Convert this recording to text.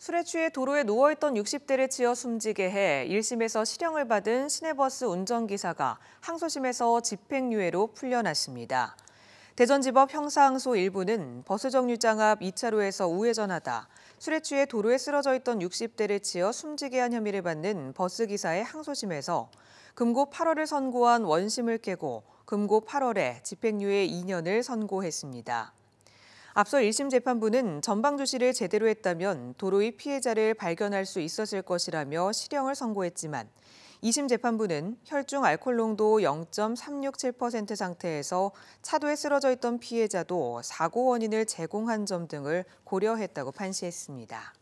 술에 취해 도로에 누워있던 60대를 치어 숨지게 해 1심에서 실형을 받은 시내버스 운전기사가 항소심에서 집행유예로 풀려났습니다. 대전지법 형사항소 1부는 버스 정류장 앞 2차로에서 우회전하다 술에 취해 도로에 쓰러져 있던 60대를 치어 숨지게 한 혐의를 받는 버스기사의 항소심에서 금고 8월을 선고한 원심을 깨고 금고 8월에 집행유예 2년을 선고했습니다. 앞서 1심 재판부는 전방조시를 제대로 했다면 도로의 피해자를 발견할 수 있었을 것이라며 실형을 선고했지만 2심 재판부는 혈중 알코올 농도 0.367% 상태에서 차도에 쓰러져 있던 피해자도 사고 원인을 제공한 점 등을 고려했다고 판시했습니다.